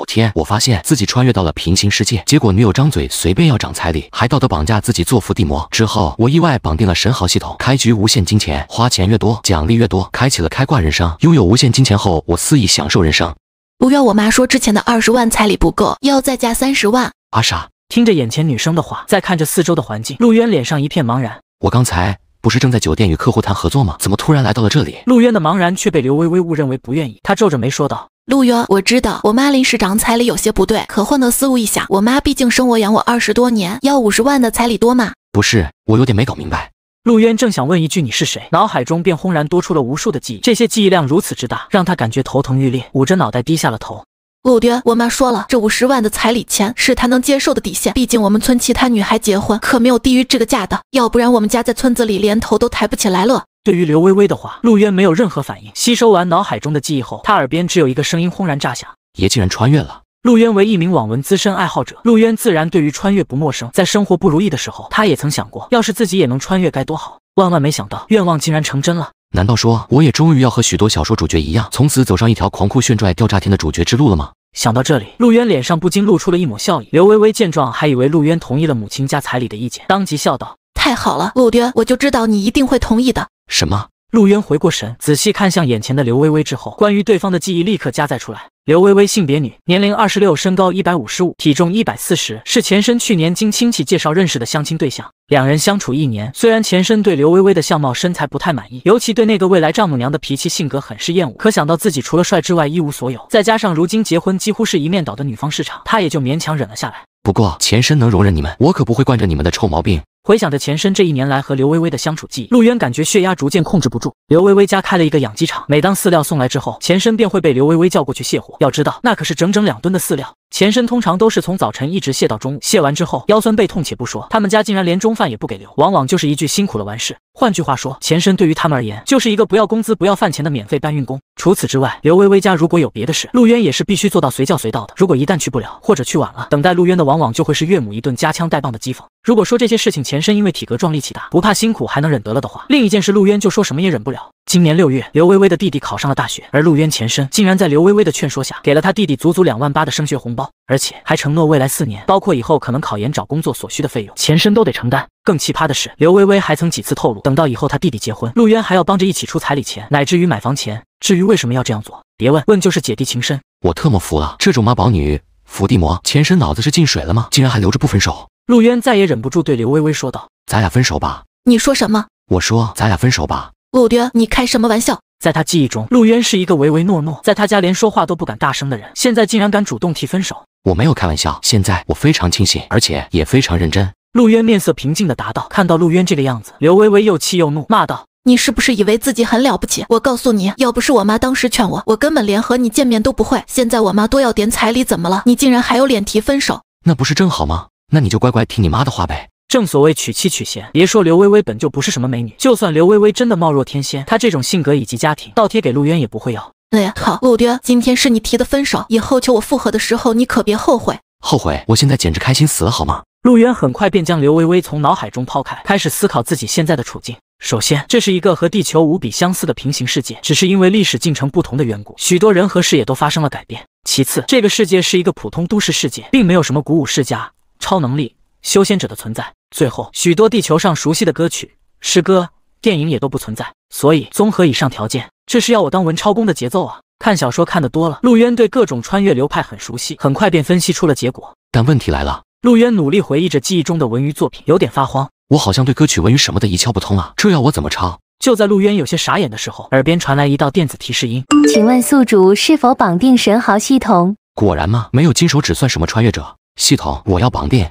某天！我发现自己穿越到了平行世界，结果女友张嘴随便要涨彩礼，还道德绑架自己做伏地魔。之后，我意外绑定了神豪系统，开局无限金钱，花钱越多奖励越多，开启了开挂人生。拥有无限金钱后，我肆意享受人生。不怨我妈说之前的二十万彩礼不够，要再加三十万。阿傻，听着眼前女生的话，再看着四周的环境，陆渊脸上一片茫然。我刚才不是正在酒店与客户谈合作吗？怎么突然来到了这里？陆渊的茫然却被刘薇薇误认为不愿意，他皱着眉说道。陆渊，我知道我妈临时涨彩礼有些不对，可换个思路一想，我妈毕竟生我养我二十多年，要五十万的彩礼多吗？不是，我有点没搞明白。陆渊正想问一句你是谁，脑海中便轰然多出了无数的记忆，这些记忆量如此之大，让他感觉头疼欲裂，捂着脑袋低下了头。陆渊，我妈说了，这五十万的彩礼钱是她能接受的底线，毕竟我们村其他女孩结婚可没有低于这个价的，要不然我们家在村子里连头都抬不起来了。对于刘薇薇的话，陆渊没有任何反应。吸收完脑海中的记忆后，他耳边只有一个声音轰然炸响：“爷竟然穿越了！”陆渊为一名网文资深爱好者，陆渊自然对于穿越不陌生。在生活不如意的时候，他也曾想过，要是自己也能穿越，该多好。万万没想到，愿望竟然成真了。难道说，我也终于要和许多小说主角一样，从此走上一条狂酷炫拽吊炸天的主角之路了吗？想到这里，陆渊脸上不禁露出了一抹笑意。刘薇薇见状，还以为陆渊同意了母亲家彩礼的意见，当即笑道。太好了，陆渊，我就知道你一定会同意的。什么？陆渊回过神，仔细看向眼前的刘微微之后，关于对方的记忆立刻加载出来。刘微微，性别女，年龄二十六，身高一百五十五，体重一百四十，是前身去年经亲戚介绍认识的相亲对象。两人相处一年，虽然前身对刘微微的相貌、身材不太满意，尤其对那个未来丈母娘的脾气性格很是厌恶，可想到自己除了帅之外一无所有，再加上如今结婚几乎是一面倒的女方市场，他也就勉强忍了下来。不过前身能容忍你们，我可不会惯着你们的臭毛病。回想着前身这一年来和刘薇薇的相处记忆，陆渊感觉血压逐渐控制不住。刘薇薇家开了一个养鸡场，每当饲料送来之后，前身便会被刘薇薇叫过去卸货。要知道，那可是整整两吨的饲料。前身通常都是从早晨一直卸到中，午，卸完之后腰酸背痛且不说，他们家竟然连中饭也不给留，往往就是一句辛苦了完事。换句话说，前身对于他们而言就是一个不要工资不要饭钱的免费搬运工。除此之外，刘薇薇家如果有别的事，陆渊也是必须做到随叫随到的。如果一旦去不了或者去晚了，等待陆渊的往往就会是岳母一顿夹枪带棒的讥讽。如果说这些事情前身因为体格壮、力气大、不怕辛苦，还能忍得了的话，另一件事陆渊就说什么也忍不了。今年六月，刘薇薇的弟弟考上了大学，而陆渊前身竟然在刘薇薇的劝说下，给了他弟弟足足两万八的升学红包，而且还承诺未来四年，包括以后可能考研、找工作所需的费用，前身都得承担。更奇葩的是，刘薇薇还曾几次透露，等到以后他弟弟结婚，陆渊还要帮着一起出彩礼钱，乃至于买房钱。至于为什么要这样做，别问问就是姐弟情深。我特么服了，这种妈宝女，伏地魔前身脑子是进水了吗？竟然还留着不分手。陆渊再也忍不住对刘微微说道：“咱俩分手吧。”你说什么？我说咱俩分手吧。陆爹，你开什么玩笑？在他记忆中，陆渊是一个唯唯诺诺，在他家连说话都不敢大声的人，现在竟然敢主动提分手？我没有开玩笑，现在我非常清醒，而且也非常认真。陆渊面色平静地答道。看到陆渊这个样子，刘微微又气又怒，骂道：“你是不是以为自己很了不起？我告诉你，要不是我妈当时劝我，我根本连和你见面都不会。现在我妈多要点彩礼怎么了？你竟然还有脸提分手？那不是正好吗？”那你就乖乖听你妈的话呗。正所谓娶妻娶贤，别说刘薇薇本就不是什么美女，就算刘薇薇真的貌若天仙，她这种性格以及家庭，倒贴给陆渊也不会要。对呀，好，陆渊，今天是你提的分手，以后求我复合的时候，你可别后悔。后悔？我现在简直开心死了，好吗？陆渊很快便将刘薇薇从脑海中抛开，开始思考自己现在的处境。首先，这是一个和地球无比相似的平行世界，只是因为历史进程不同的缘故，许多人和事也都发生了改变。其次，这个世界是一个普通都市世界，并没有什么古武世家。超能力修仙者的存在，最后许多地球上熟悉的歌曲、诗歌、电影也都不存在。所以综合以上条件，这是要我当文超工的节奏啊！看小说看得多了，陆渊对各种穿越流派很熟悉，很快便分析出了结果。但问题来了，陆渊努力回忆着记忆中的文娱作品，有点发慌。我好像对歌曲、文娱什么的一窍不通啊，这要我怎么抄？就在陆渊有些傻眼的时候，耳边传来一道电子提示音：“请问宿主是否绑定神豪系统？”果然嘛，没有金手指算什么穿越者？系统，我要绑定。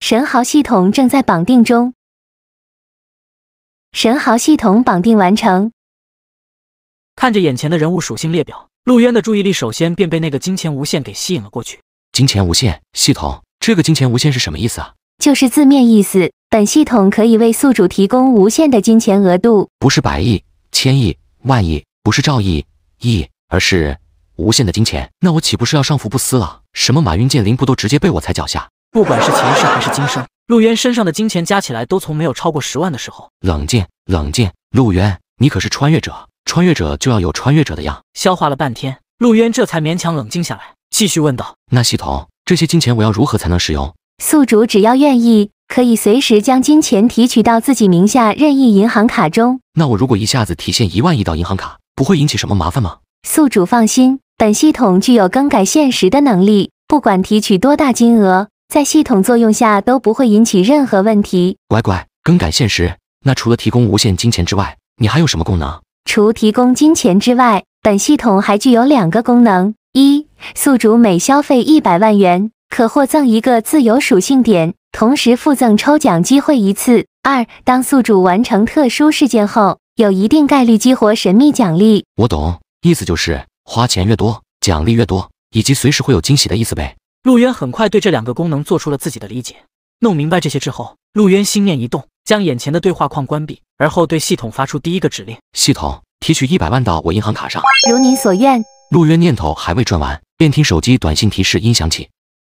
神豪系统正在绑定中。神豪系统绑定完成。看着眼前的人物属性列表，陆渊的注意力首先便被那个金钱无限给吸引了过去。金钱无限系统，这个金钱无限是什么意思啊？就是字面意思，本系统可以为宿主提供无限的金钱额度，不是百亿、千亿、万亿，不是兆亿亿，而是。无限的金钱，那我岂不是要上福布斯了？什么马云、剑灵，不都直接被我踩脚下？不管是前世还是今生，陆渊身上的金钱加起来都从没有超过十万的时候。冷静，冷静，陆渊，你可是穿越者，穿越者就要有穿越者的样。消化了半天，陆渊这才勉强冷静下来，继续问道：“那系统，这些金钱我要如何才能使用？宿主只要愿意，可以随时将金钱提取到自己名下任意银行卡中。那我如果一下子提现一万亿到银行卡，不会引起什么麻烦吗？宿主放心。”本系统具有更改现实的能力，不管提取多大金额，在系统作用下都不会引起任何问题。乖乖，更改现实？那除了提供无限金钱之外，你还有什么功能？除提供金钱之外，本系统还具有两个功能：一，宿主每消费一百万元，可获赠一个自由属性点，同时附赠抽奖机会一次；二，当宿主完成特殊事件后，有一定概率激活神秘奖励。我懂，意思就是。花钱越多，奖励越多，以及随时会有惊喜的意思呗。陆渊很快对这两个功能做出了自己的理解。弄明白这些之后，陆渊心念一动，将眼前的对话框关闭，而后对系统发出第一个指令：系统提取一百万到我银行卡上。如您所愿。陆渊念头还未转完，便听手机短信提示音响起。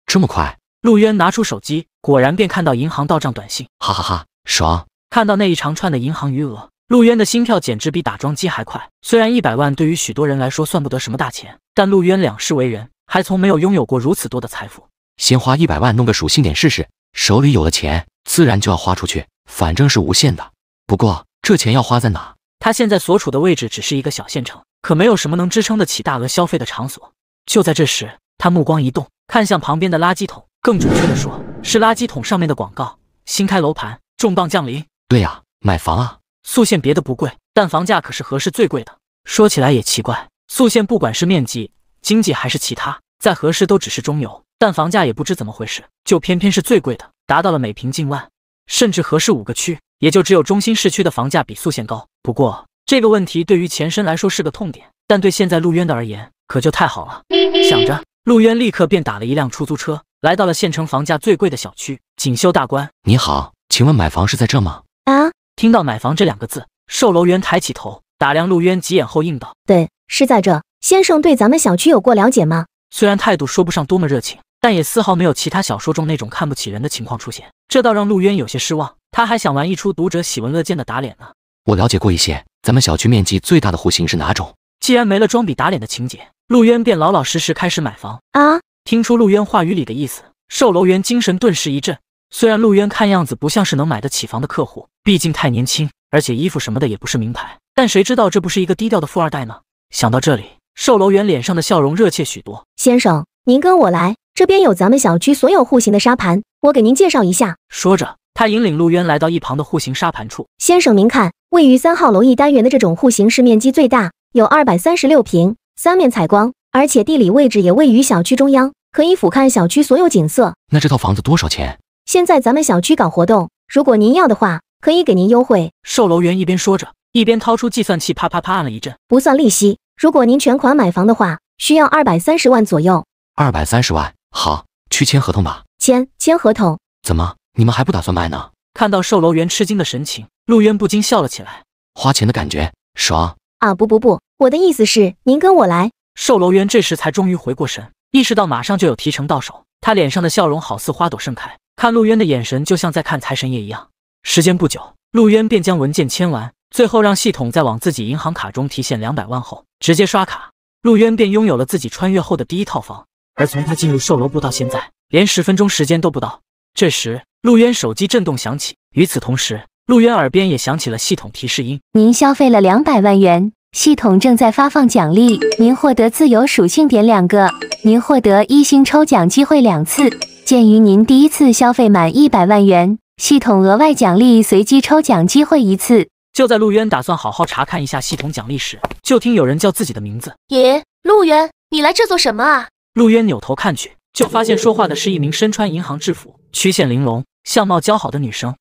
这么快？陆渊拿出手机，果然便看到银行到账短信。哈哈哈，爽！看到那一长串的银行余额。陆渊的心跳简直比打桩机还快。虽然一百万对于许多人来说算不得什么大钱，但陆渊两世为人，还从没有拥有过如此多的财富。先花一百万弄个属性点试试。手里有了钱，自然就要花出去，反正是无限的。不过这钱要花在哪？他现在所处的位置只是一个小县城，可没有什么能支撑得起大额消费的场所。就在这时，他目光一动，看向旁边的垃圾桶，更准确的说，是垃圾桶上面的广告：新开楼盘，重磅降临。对呀，买房啊！宿县别的不贵，但房价可是河市最贵的。说起来也奇怪，宿县不管是面积、经济还是其他，在河市都只是中游，但房价也不知怎么回事，就偏偏是最贵的，达到了每平近万，甚至河市五个区也就只有中心市区的房价比宿县高。不过这个问题对于前身来说是个痛点，但对现在陆渊的而言可就太好了。想着陆渊立刻便打了一辆出租车，来到了县城房价最贵的小区锦绣大观。你好，请问买房是在这吗？啊。听到“买房”这两个字，售楼员抬起头打量陆渊几眼后应道：“对，是在这。先生对咱们小区有过了解吗？”虽然态度说不上多么热情，但也丝毫没有其他小说中那种看不起人的情况出现，这倒让陆渊有些失望。他还想玩一出读者喜闻乐见的打脸呢。我了解过一些，咱们小区面积最大的户型是哪种？既然没了装逼打脸的情节，陆渊便老老实实开始买房。啊！听出陆渊话语里的意思，售楼员精神顿时一振。虽然陆渊看样子不像是能买得起房的客户，毕竟太年轻，而且衣服什么的也不是名牌，但谁知道这不是一个低调的富二代呢？想到这里，售楼员脸上的笑容热切许多。先生，您跟我来，这边有咱们小区所有户型的沙盘，我给您介绍一下。说着，他引领陆渊来到一旁的户型沙盘处。先生，您看，位于三号楼一单元的这种户型是面积最大，有二百三十六平，三面采光，而且地理位置也位于小区中央，可以俯瞰小区所有景色。那这套房子多少钱？现在咱们小区搞活动，如果您要的话，可以给您优惠。售楼员一边说着，一边掏出计算器，啪啪啪按了一阵，不算利息。如果您全款买房的话，需要二百三十万左右。二百三十万，好，去签合同吧。签，签合同。怎么，你们还不打算卖呢？看到售楼员吃惊的神情，陆渊不禁笑了起来。花钱的感觉爽啊！不不不，我的意思是，您跟我来。售楼员这时才终于回过神，意识到马上就有提成到手，他脸上的笑容好似花朵盛开。看陆渊的眼神就像在看财神爷一样。时间不久，陆渊便将文件签完，最后让系统再往自己银行卡中提现两百万后，直接刷卡，陆渊便拥有了自己穿越后的第一套房。而从他进入售楼部到现在，连十分钟时间都不到。这时，陆渊手机震动响起，与此同时，陆渊耳边也响起了系统提示音：“您消费了两百万元，系统正在发放奖励，您获得自由属性点两个，您获得一星抽奖机会两次。”鉴于您第一次消费满一百万元，系统额外奖励随机抽奖机会一次。就在陆渊打算好好查看一下系统奖励时，就听有人叫自己的名字。耶，陆渊，你来这做什么啊？陆渊扭头看去，就发现说话的是一名身穿银行制服、曲线玲珑、相貌姣好的女生。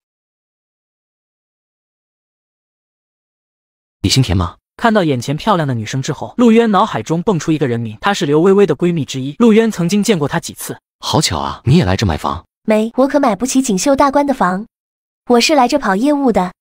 你姓田吗？看到眼前漂亮的女生之后，陆渊脑海中蹦出一个人名，她是刘薇薇的闺蜜之一。陆渊曾经见过她几次。好巧啊！你也来这买房？没，我可买不起锦绣大观的房。我是来这跑业务的。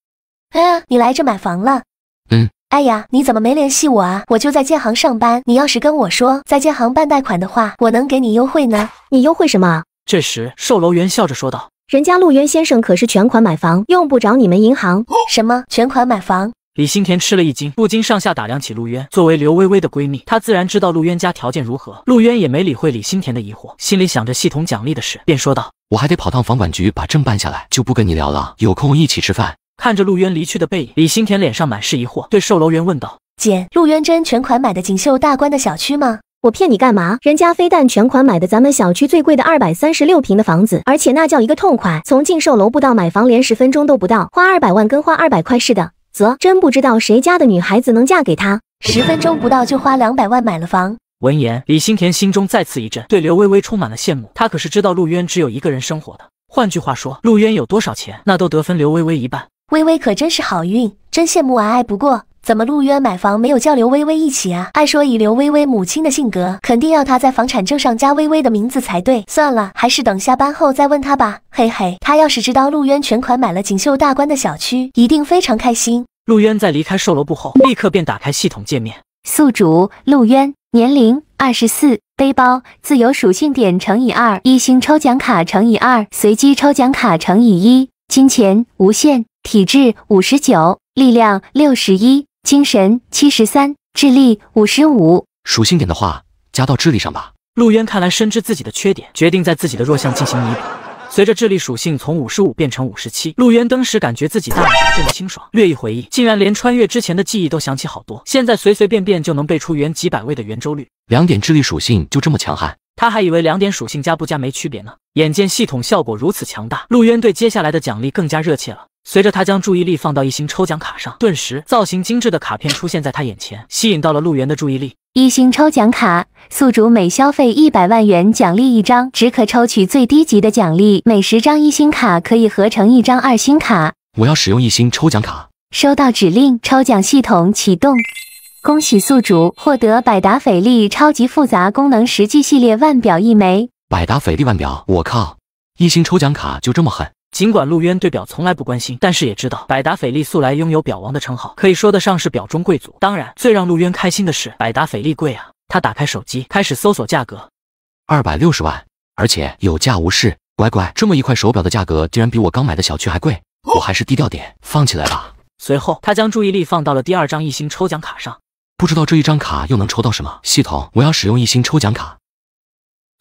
哎呀，你来这买房了？嗯。哎呀，你怎么没联系我啊？我就在建行上班。你要是跟我说在建行办贷款的话，我能给你优惠呢。你优惠什么？这时，售楼员笑着说道：“人家陆渊先生可是全款买房，用不着你们银行什么全款买房。”李新田吃了一惊，不禁上下打量起陆渊。作为刘薇薇的闺蜜，她自然知道陆渊家条件如何。陆渊也没理会李新田的疑惑，心里想着系统奖励的事，便说道：“我还得跑趟房管局把证办下来，就不跟你聊了，有空一起吃饭。”看着陆渊离去的背影，李新田脸上满是疑惑，对售楼员问道：“姐，陆渊真全款买的锦绣大观的小区吗？我骗你干嘛？人家非但全款买的咱们小区最贵的二百三十六平的房子，而且那叫一个痛快，从进售楼部到买房连十分钟都不到，花二百万跟花二百块似的。”则真不知道谁家的女孩子能嫁给他。十分钟不到就花两百万买了房。闻言，李新田心中再次一震，对刘微微充满了羡慕。他可是知道陆渊只有一个人生活的。换句话说，陆渊有多少钱，那都得分刘微微一半。微微可真是好运，真羡慕啊！爱不过。怎么陆渊买房没有叫刘薇薇一起啊？按说以刘薇薇母亲的性格，肯定要她在房产证上加薇薇的名字才对。算了，还是等下班后再问她吧。嘿嘿，她要是知道陆渊全款买了锦绣大观的小区，一定非常开心。陆渊在离开售楼部后，立刻便打开系统界面。宿主陆渊，年龄二十四，背包自由属性点乘以二，一星抽奖卡乘以二，随机抽奖卡乘以一，金钱无限，体质五十九，力量六十一。精神七十三，智力五十五。属性点的话，加到智力上吧。陆渊看来深知自己的缺点，决定在自己的弱项进行弥补。随着智力属性从五十五变成五十七，陆渊登时感觉自己大脑一阵清爽。略一回忆，竟然连穿越之前的记忆都想起好多。现在随随便便就能背出原几百位的圆周率，两点智力属性就这么强悍？他还以为两点属性加不加没区别呢。眼见系统效果如此强大，陆渊对接下来的奖励更加热切了。随着他将注意力放到一星抽奖卡上，顿时造型精致的卡片出现在他眼前，吸引到了陆源的注意力。一星抽奖卡，宿主每消费一百万元，奖励一张，只可抽取最低级的奖励。每十张一星卡可以合成一张二星卡。我要使用一星抽奖卡。收到指令，抽奖系统启动。恭喜宿主获得百达翡丽超级复杂功能实际系列腕表一枚。百达翡丽腕表，我靠！一星抽奖卡就这么狠。尽管陆渊对表从来不关心，但是也知道百达翡丽素来拥有表王的称号，可以说得上是表中贵族。当然，最让陆渊开心的是百达翡丽贵啊！他打开手机，开始搜索价格，二百六十万，而且有价无市。乖乖，这么一块手表的价格竟然比我刚买的小区还贵，我还是低调点，放起来吧。随后，他将注意力放到了第二张一星抽奖卡上，不知道这一张卡又能抽到什么？系统，我要使用一星抽奖卡。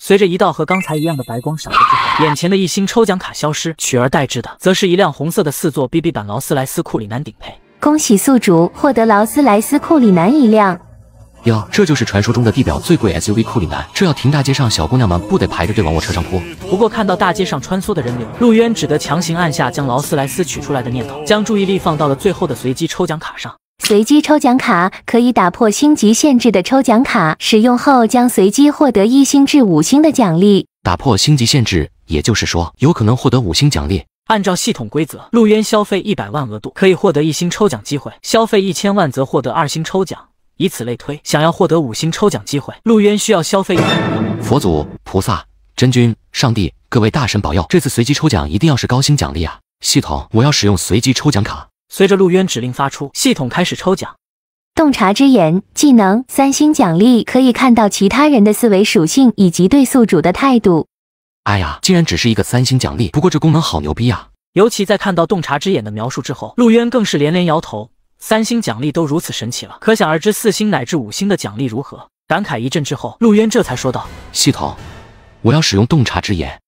随着一道和刚才一样的白光闪过，之后，眼前的一星抽奖卡消失，取而代之的则是一辆红色的四座 BB 版劳斯莱斯库里南顶配。恭喜宿主获得劳斯莱斯库里南一辆。哟，这就是传说中的地表最贵 SUV 库里南，这要停大街上，小姑娘们不得排着队往我车上扑。不过看到大街上穿梭的人流，陆渊只得强行按下将劳斯莱斯取出来的念头，将注意力放到了最后的随机抽奖卡上。随机抽奖卡可以打破星级限制的抽奖卡，使用后将随机获得一星至五星的奖励。打破星级限制，也就是说，有可能获得五星奖励。按照系统规则，陆渊消费一百万额度可以获得一星抽奖机会，消费一千万则获得二星抽奖，以此类推。想要获得五星抽奖机会，陆渊需要消费。佛祖、菩萨、真君、上帝、各位大神保佑，这次随机抽奖一定要是高星奖励啊！系统，我要使用随机抽奖卡。随着陆渊指令发出，系统开始抽奖。洞察之眼技能三星奖励，可以看到其他人的思维属性以及对宿主的态度。哎呀，竟然只是一个三星奖励！不过这功能好牛逼啊！尤其在看到洞察之眼的描述之后，陆渊更是连连摇头。三星奖励都如此神奇了，可想而知四星乃至五星的奖励如何。感慨一阵之后，陆渊这才说道：“系统，我要使用洞察之眼。”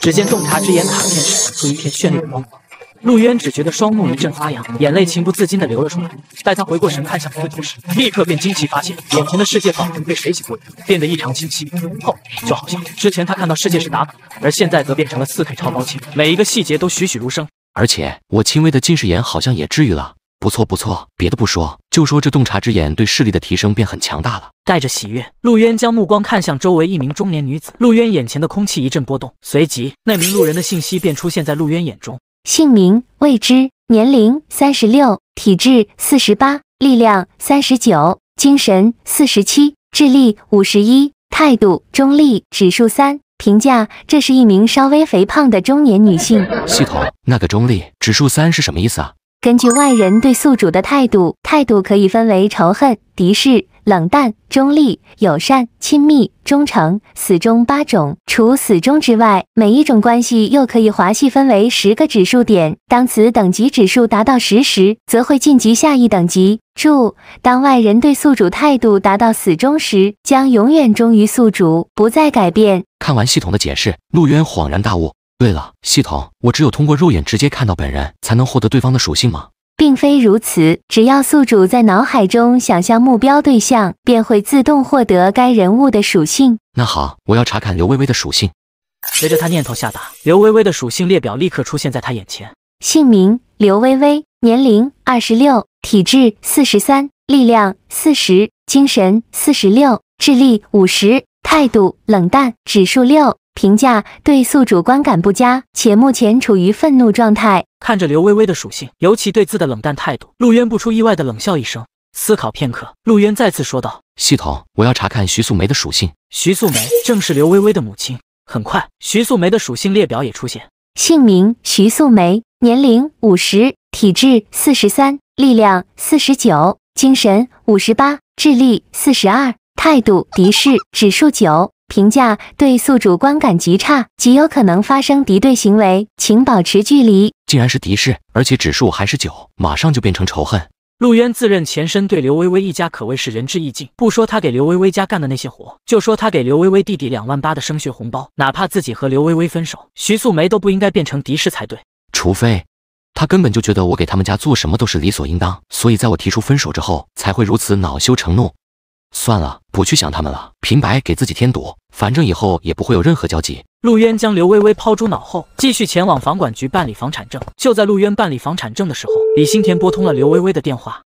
只见洞察之眼卡片闪出一片绚丽的光芒。陆渊只觉得双目一阵发痒，眼泪情不自禁的流了出来。待他回过神看向镜头时，立刻便惊奇发现，眼前的世界仿佛被水洗过一样，变得异常清晰。哦，就好像之前他看到世界是打码，而现在则变成了四 K 超高清，每一个细节都栩栩如生。而且我轻微的近视眼好像也治愈了，不错不错。别的不说，就说这洞察之眼对视力的提升便很强大了。带着喜悦，陆渊将目光看向周围一名中年女子。陆渊眼前的空气一阵波动，随即那名路人的信息便出现在陆渊眼中。姓名未知，年龄三十六，体质四十八，力量三十九，精神四十七，智力五十一，态度中立，指数三。评价：这是一名稍微肥胖的中年女性。系统，那个中立指数三是什么意思啊？根据外人对宿主的态度，态度可以分为仇恨、敌视、冷淡、中立、友善、亲密、忠诚、死忠八种。除死忠之外，每一种关系又可以划细分为十个指数点。当此等级指数达到十时，则会晋级下一等级。注：当外人对宿主态度达到死忠时，将永远忠于宿主，不再改变。看完系统的解释，陆渊恍然大悟。对了，系统，我只有通过肉眼直接看到本人，才能获得对方的属性吗？并非如此，只要宿主在脑海中想象目标对象，便会自动获得该人物的属性。那好，我要查看刘微微的属性。随着他念头下达，刘微微的属性列表立刻出现在他眼前。姓名：刘微微，年龄：二十六，体质：四十三，力量：四十，精神：四十六，智力：五十，态度：冷淡指数六。评价对宿主观感不佳，且目前处于愤怒状态。看着刘微微的属性，尤其对字的冷淡态度，陆渊不出意外的冷笑一声。思考片刻，陆渊再次说道：“系统，我要查看徐素梅的属性。”徐素梅正是刘微微的母亲。很快，徐素梅的属性列表也出现：姓名徐素梅，年龄五十，体质四十三，力量四十九，精神五十八，智力四十二，态度敌视指数九。评价对宿主观感极差，极有可能发生敌对行为，请保持距离。竟然是敌视，而且指数还是九，马上就变成仇恨。陆渊自认前身对刘薇薇一家可谓是仁至义尽，不说他给刘薇薇家干的那些活，就说他给刘薇薇弟弟两万八的升学红包，哪怕自己和刘薇薇分手，徐素梅都不应该变成敌视才对。除非他根本就觉得我给他们家做什么都是理所应当，所以在我提出分手之后才会如此恼羞成怒。算了，不去想他们了，平白给自己添堵，反正以后也不会有任何交集。陆渊将刘薇薇抛诸脑后，继续前往房管局办理房产证。就在陆渊办理房产证的时候，李新田拨通了刘薇薇的电话。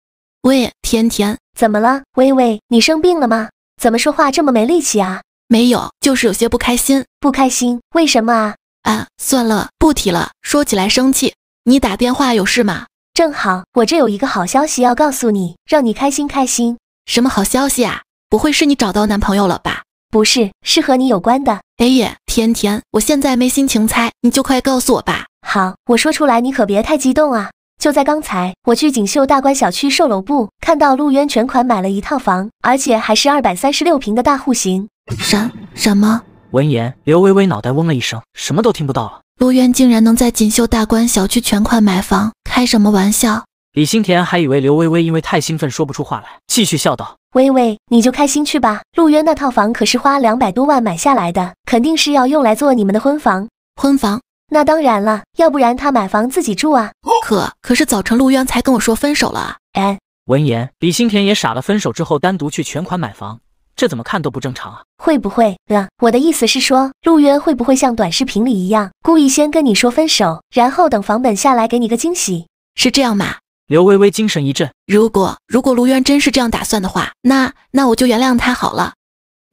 喂，甜甜，怎么了？薇薇，你生病了吗？怎么说话这么没力气啊？没有，就是有些不开心。不开心？为什么啊？啊，算了，不提了。说起来生气，你打电话有事吗？正好，我这有一个好消息要告诉你，让你开心开心。什么好消息啊？不会是你找到男朋友了吧？不是，是和你有关的。哎呀，天天，我现在没心情猜，你就快告诉我吧。好，我说出来，你可别太激动啊。就在刚才，我去锦绣大观小区售楼部，看到陆渊全款买了一套房，而且还是二百三十六平的大户型。什什么？闻言，刘微微脑袋嗡了一声，什么都听不到了。陆渊竟然能在锦绣大观小区全款买房，开什么玩笑？李新田还以为刘微微因为太兴奋说不出话来，继续笑道：“微微，你就开心去吧。陆渊那套房可是花两百多万买下来的，肯定是要用来做你们的婚房。婚房？那当然了，要不然他买房自己住啊？可可是早晨陆渊才跟我说分手了啊！哎，闻言，李新田也傻了。分手之后单独去全款买房，这怎么看都不正常啊！会不会？呃，我的意思是说，陆渊会不会像短视频里一样，故意先跟你说分手，然后等房本下来给你个惊喜？是这样吗？”刘微微精神一振，如果如果卢渊真是这样打算的话，那那我就原谅他好了。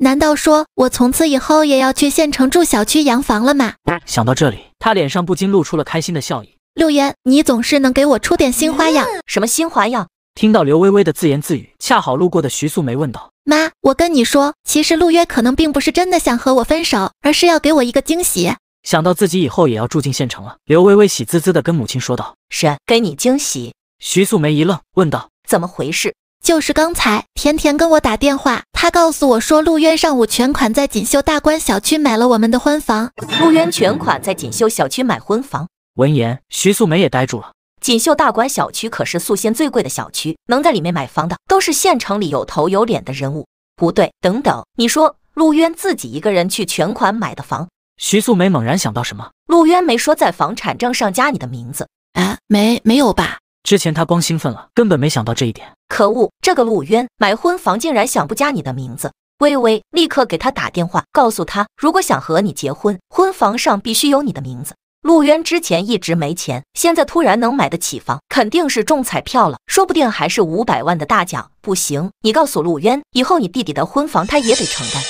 难道说我从此以后也要去县城住小区洋房了吗？想到这里，她脸上不禁露出了开心的笑意。陆渊，你总是能给我出点新花样。什么新花样？听到刘微微的自言自语，恰好路过的徐素梅问道：“妈，我跟你说，其实陆渊可能并不是真的想和我分手，而是要给我一个惊喜。”想到自己以后也要住进县城了，刘微微喜滋滋地跟母亲说道：“是给你惊喜。”徐素梅一愣，问道：“怎么回事？就是刚才甜甜跟我打电话，她告诉我说，陆渊上午全款在锦绣大观小区买了我们的婚房。陆渊全款在锦绣小区买婚房。”闻言，徐素梅也呆住了。锦绣大观小区可是素县最贵的小区，能在里面买房的都是县城里有头有脸的人物。不对，等等，你说陆渊自己一个人去全款买的房？徐素梅猛然想到什么，陆渊没说在房产证上加你的名字啊？没，没有吧？之前他光兴奋了，根本没想到这一点。可恶，这个陆渊买婚房竟然想不加你的名字。微微，立刻给他打电话，告诉他，如果想和你结婚，婚房上必须有你的名字。陆渊之前一直没钱，现在突然能买得起房，肯定是中彩票了，说不定还是五百万的大奖。不行，你告诉陆渊，以后你弟弟的婚房他也得承担。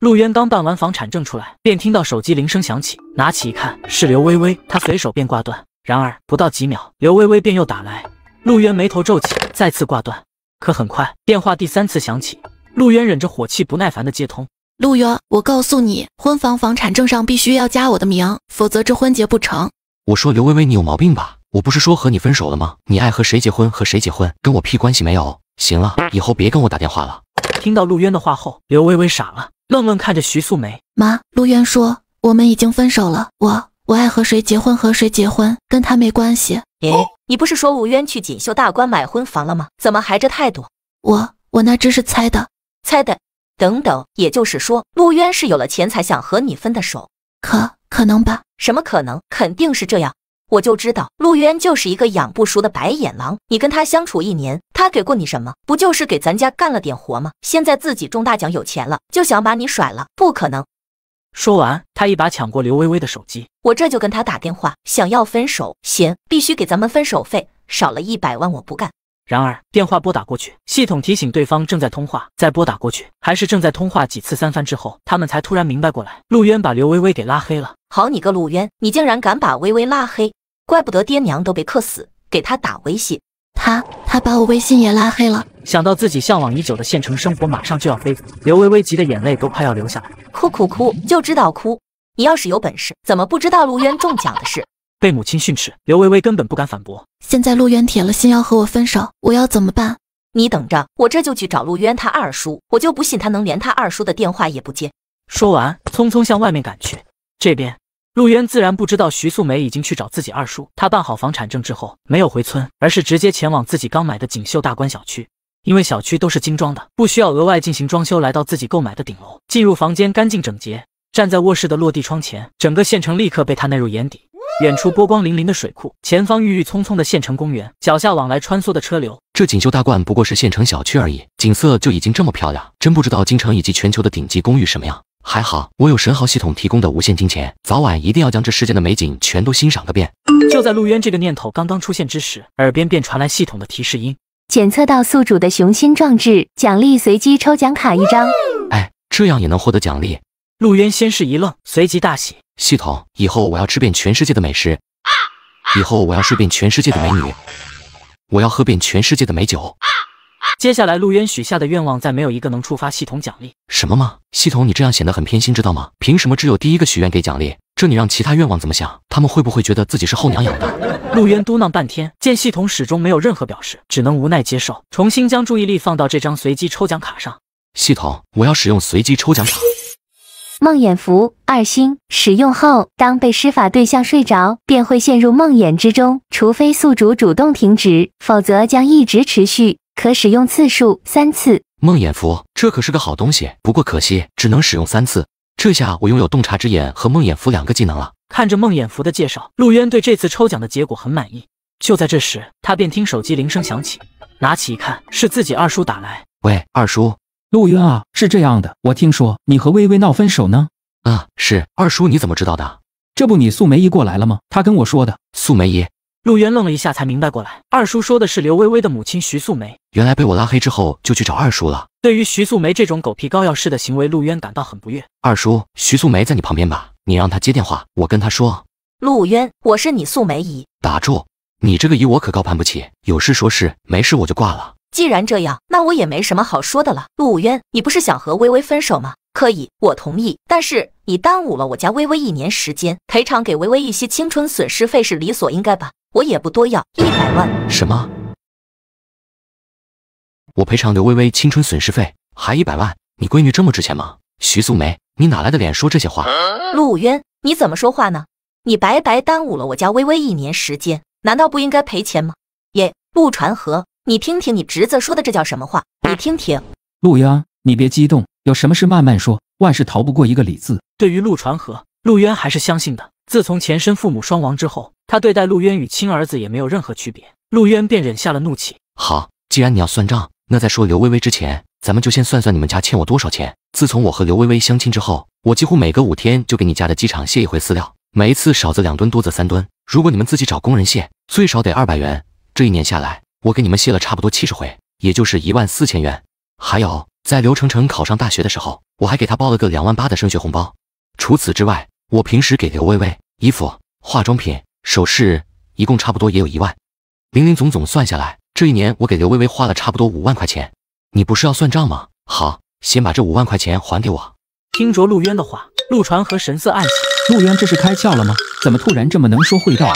陆渊刚办完房产证出来，便听到手机铃声响起，拿起一看是刘微微，他随手便挂断。然而不到几秒，刘薇薇便又打来，陆渊眉头皱起，再次挂断。可很快，电话第三次响起，陆渊忍着火气，不耐烦的接通。陆渊，我告诉你，婚房房产证上必须要加我的名，否则这婚结不成。我说刘薇薇，你有毛病吧？我不是说和你分手了吗？你爱和谁结婚和谁结婚，跟我屁关系没有。行了，以后别跟我打电话了。听到陆渊的话后，刘薇薇傻了，愣愣看着徐素梅。妈，陆渊说我们已经分手了，我。我爱和谁结婚，和谁结婚跟他没关系。哎，你不是说陆渊去锦绣大观买婚房了吗？怎么还这态度？我我那只是猜的，猜的。等等，也就是说，陆渊是有了钱才想和你分的手？可可能吧？什么可能？肯定是这样。我就知道，陆渊就是一个养不熟的白眼狼。你跟他相处一年，他给过你什么？不就是给咱家干了点活吗？现在自己中大奖有钱了，就想把你甩了？不可能。说完，他一把抢过刘微微的手机，我这就跟他打电话。想要分手，行，必须给咱们分手费，少了一百万我不干。然而电话拨打过去，系统提醒对方正在通话。再拨打过去，还是正在通话。几次三番之后，他们才突然明白过来，陆渊把刘微微给拉黑了。好你个陆渊，你竟然敢把微微拉黑！怪不得爹娘都被克死。给他打微信，他他把我微信也拉黑了。想到自己向往已久的县城生活马上就要飞走，刘微微急得眼泪都快要流下来。哭哭哭，就知道哭！你要是有本事，怎么不知道陆渊中奖的事？被母亲训斥，刘薇薇根本不敢反驳。现在陆渊铁了心要和我分手，我要怎么办？你等着，我这就去找陆渊他二叔，我就不信他能连他二叔的电话也不接。说完，匆匆向外面赶去。这边，陆渊自然不知道徐素梅已经去找自己二叔。他办好房产证之后，没有回村，而是直接前往自己刚买的锦绣大观小区。因为小区都是精装的，不需要额外进行装修。来到自己购买的顶楼，进入房间，干净整洁。站在卧室的落地窗前，整个县城立刻被他纳入眼底。远处波光粼粼的水库，前方郁郁葱葱的县城公园，脚下往来穿梭的车流。这锦绣大观不过是县城小区而已，景色就已经这么漂亮，真不知道京城以及全球的顶级公寓什么样。还好我有神豪系统提供的无限金钱，早晚一定要将这世界的美景全都欣赏个遍。就在陆渊这个念头刚刚出现之时，耳边便传来系统的提示音。检测到宿主的雄心壮志，奖励随机抽奖卡一张。哎，这样也能获得奖励？陆渊先是一愣，随即大喜。系统，以后我要吃遍全世界的美食，以后我要睡遍全世界的美女，我要喝遍全世界的美酒。接下来陆渊许下的愿望，再没有一个能触发系统奖励。什么吗？系统，你这样显得很偏心，知道吗？凭什么只有第一个许愿给奖励？这你让其他愿望怎么想？他们会不会觉得自己是后娘养的？陆渊嘟囔半天，见系统始终没有任何表示，只能无奈接受，重新将注意力放到这张随机抽奖卡上。系统，我要使用随机抽奖卡。梦魇符二星，使用后当被施法对象睡着便会陷入梦魇之中，除非宿主主动停止，否则将一直持续，可使用次数三次。梦魇符，这可是个好东西，不过可惜只能使用三次。这下我拥有洞察之眼和梦魇符两个技能了。看着梦魇符的介绍，陆渊对这次抽奖的结果很满意。就在这时，他便听手机铃声响起，拿起一看，是自己二叔打来。喂，二叔，陆渊啊，是这样的，我听说你和微微闹分手呢？啊，是二叔，你怎么知道的？这不你素梅姨过来了吗？她跟我说的。素梅姨。陆渊愣了一下，才明白过来，二叔说的是刘薇薇的母亲徐素梅。原来被我拉黑之后，就去找二叔了。对于徐素梅这种狗皮膏药式的行为，陆渊感到很不悦。二叔，徐素梅在你旁边吧？你让她接电话，我跟她说。陆渊，我是你素梅姨。打住，你这个姨我可高攀不起。有事说事，没事我就挂了。既然这样，那我也没什么好说的了。陆渊，你不是想和薇薇分手吗？可以，我同意。但是你耽误了我家薇薇一年时间，赔偿给薇薇一些青春损失费是理所应该吧？我也不多要一百万。什么？我赔偿刘薇薇青春损失费还一百万？你闺女这么值钱吗？徐素梅，你哪来的脸说这些话？陆渊，你怎么说话呢？你白白耽误了我家薇薇一年时间，难道不应该赔钱吗？耶，陆传和，你听听你侄子说的这叫什么话？你听听。陆渊，你别激动，有什么事慢慢说。万事逃不过一个理字。对于陆传和，陆渊还是相信的。自从前身父母双亡之后，他对待陆渊与亲儿子也没有任何区别。陆渊便忍下了怒气。好，既然你要算账，那在说刘薇薇之前，咱们就先算算你们家欠我多少钱。自从我和刘薇薇相亲之后，我几乎每隔五天就给你家的鸡场卸一回饲料，每一次少则两吨，多则三吨。如果你们自己找工人卸，最少得二百元。这一年下来，我给你们卸了差不多七十回，也就是一万四千元。还有，在刘程程考上大学的时候，我还给他包了个两万八的升学红包。除此之外，我平时给刘薇薇衣服、化妆品、首饰，一共差不多也有一万，零零总总算下来，这一年我给刘薇薇花了差不多五万块钱。你不是要算账吗？好，先把这五万块钱还给我。听着陆渊的话，陆传和神色暗喜，陆渊这是开窍了吗？怎么突然这么能说会道？啊？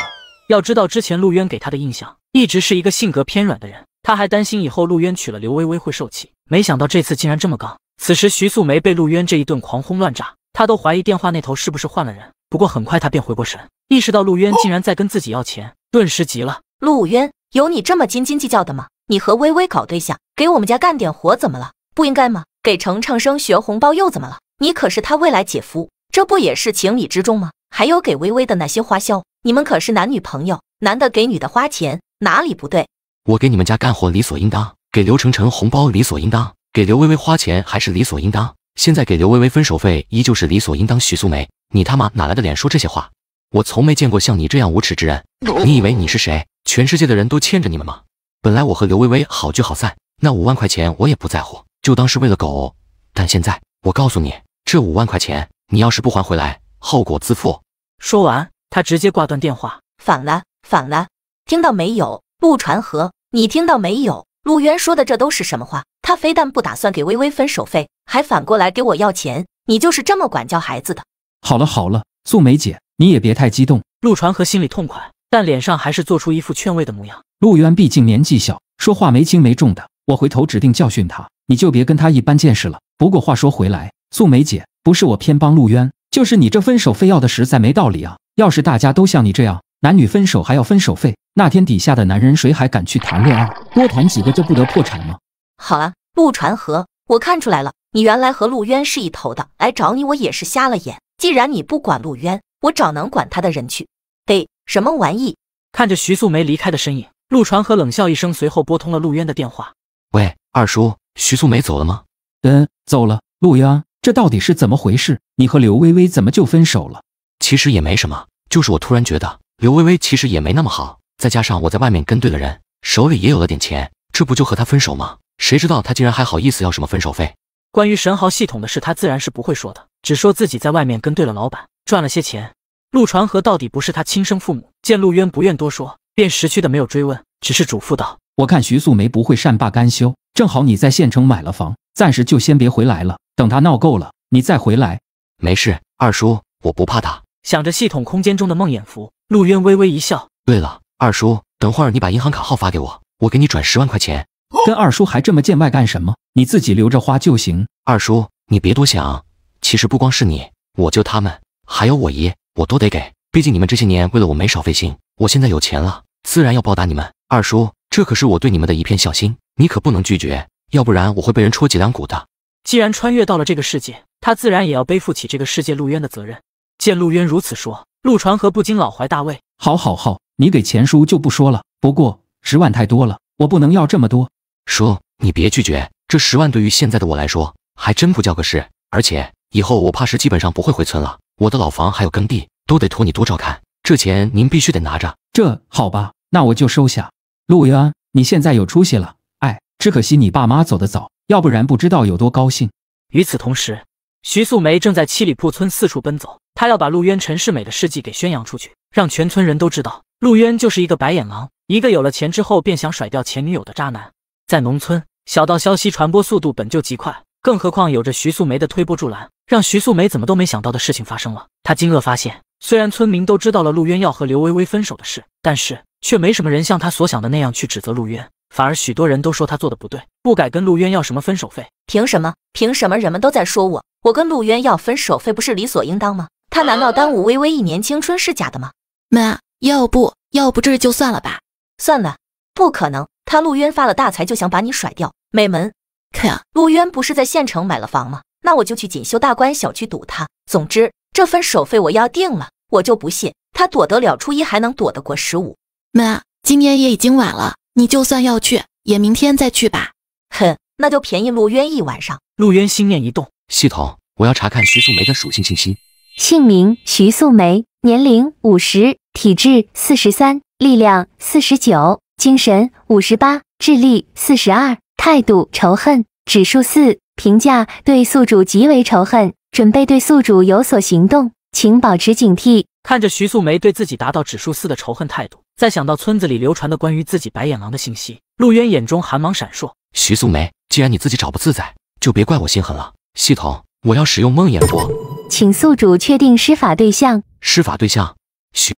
要知道之前陆渊给他的印象一直是一个性格偏软的人，他还担心以后陆渊娶了刘薇薇会受气，没想到这次竟然这么刚。此时徐素梅被陆渊这一顿狂轰乱炸。他都怀疑电话那头是不是换了人，不过很快他便回过神，意识到陆渊竟然在跟自己要钱，顿时急了。陆渊，有你这么斤斤计较的吗？你和微微搞对象，给我们家干点活怎么了？不应该吗？给程程升学红包又怎么了？你可是他未来姐夫，这不也是情理之中吗？还有给微微的那些花销，你们可是男女朋友，男的给女的花钱哪里不对？我给你们家干活理所应当，给刘程程红包理所应当，给刘微微花钱还是理所应当。现在给刘薇薇分手费依旧是理所应当。徐素梅，你他妈哪来的脸说这些话？我从没见过像你这样无耻之人！你以为你是谁？全世界的人都欠着你们吗？本来我和刘薇薇好聚好散，那五万块钱我也不在乎，就当是为了狗。但现在我告诉你，这五万块钱你要是不还回来，后果自负。说完，他直接挂断电话。反了，反了！听到没有？陆传和，你听到没有？陆渊说的这都是什么话？他非但不打算给薇薇分手费。还反过来给我要钱，你就是这么管教孩子的。好了好了，素梅姐，你也别太激动。陆传和心里痛快，但脸上还是做出一副劝慰的模样。陆渊毕竟年纪小，说话没轻没重的，我回头指定教训他。你就别跟他一般见识了。不过话说回来，素梅姐，不是我偏帮陆渊，就是你这分手费要的实在没道理啊。要是大家都像你这样，男女分手还要分手费，那天底下的男人谁还敢去谈恋爱？多谈几个就不得破产吗？好啊，陆传和，我看出来了。你原来和陆渊是一头的，来找你我也是瞎了眼。既然你不管陆渊，我找能管他的人去。得什么玩意？看着徐素梅离开的身影，陆传和冷笑一声，随后拨通了陆渊的电话。喂，二叔，徐素梅走了吗？嗯，走了。陆渊，这到底是怎么回事？你和刘微微怎么就分手了？其实也没什么，就是我突然觉得刘微微其实也没那么好，再加上我在外面跟对了人，手里也有了点钱，这不就和她分手吗？谁知道她竟然还好意思要什么分手费？关于神豪系统的事，他自然是不会说的，只说自己在外面跟对了老板，赚了些钱。陆传和到底不是他亲生父母，见陆渊不愿多说，便识趣的没有追问，只是嘱咐道：“我看徐素梅不会善罢甘休，正好你在县城买了房，暂时就先别回来了，等他闹够了，你再回来。”没事，二叔，我不怕他。想着系统空间中的梦魇符，陆渊微微一笑。对了，二叔，等会儿你把银行卡号发给我，我给你转十万块钱。跟二叔还这么见外干什么？你自己留着花就行，二叔，你别多想。其实不光是你，我舅他们，还有我姨，我都得给。毕竟你们这些年为了我没少费心，我现在有钱了，自然要报答你们。二叔，这可是我对你们的一片孝心，你可不能拒绝，要不然我会被人戳脊梁骨的。既然穿越到了这个世界，他自然也要背负起这个世界陆渊的责任。见陆渊如此说，陆传和不禁老怀大慰。好好好，你给钱叔就不说了，不过十万太多了，我不能要这么多。叔，你别拒绝。这十万对于现在的我来说，还真不叫个事。而且以后我怕是基本上不会回村了。我的老房还有耕地，都得托你多照看。这钱您必须得拿着。这好吧，那我就收下。陆渊，你现在有出息了。哎，只可惜你爸妈走得早，要不然不知道有多高兴。与此同时，徐素梅正在七里铺村四处奔走，她要把陆渊、陈世美的事迹给宣扬出去，让全村人都知道陆渊就是一个白眼狼，一个有了钱之后便想甩掉前女友的渣男。在农村。小道消息传播速度本就极快，更何况有着徐素梅的推波助澜，让徐素梅怎么都没想到的事情发生了。她惊愕发现，虽然村民都知道了陆渊要和刘薇薇分手的事，但是却没什么人像她所想的那样去指责陆渊，反而许多人都说他做的不对，不改跟陆渊要什么分手费？凭什么？凭什么人们都在说我？我跟陆渊要分手费不是理所应当吗？他难道耽误微微一年青春是假的吗？妈，要不要不这就算了吧？算了，不可能，他陆渊发了大财就想把你甩掉。美门！看啊，陆渊不是在县城买了房吗？那我就去锦绣大观小区堵他。总之，这分手费我要定了！我就不信他躲得了初一，还能躲得过十五。妈，今天也已经晚了，你就算要去，也明天再去吧。哼，那就便宜陆渊一晚上。陆渊心念一动，系统，我要查看徐素梅的属性信息。姓名：徐素梅，年龄：五十，体质：四十三，力量：四十九，精神：五十八，智力：四十二。态度仇恨指数四，评价对宿主极为仇恨，准备对宿主有所行动，请保持警惕。看着徐素梅对自己达到指数四的仇恨态度，再想到村子里流传的关于自己白眼狼的信息，陆渊眼中寒芒闪烁。徐素梅，既然你自己找不自在，就别怪我心狠了。系统，我要使用梦魇波，请宿主确定施法对象。施法对象，徐。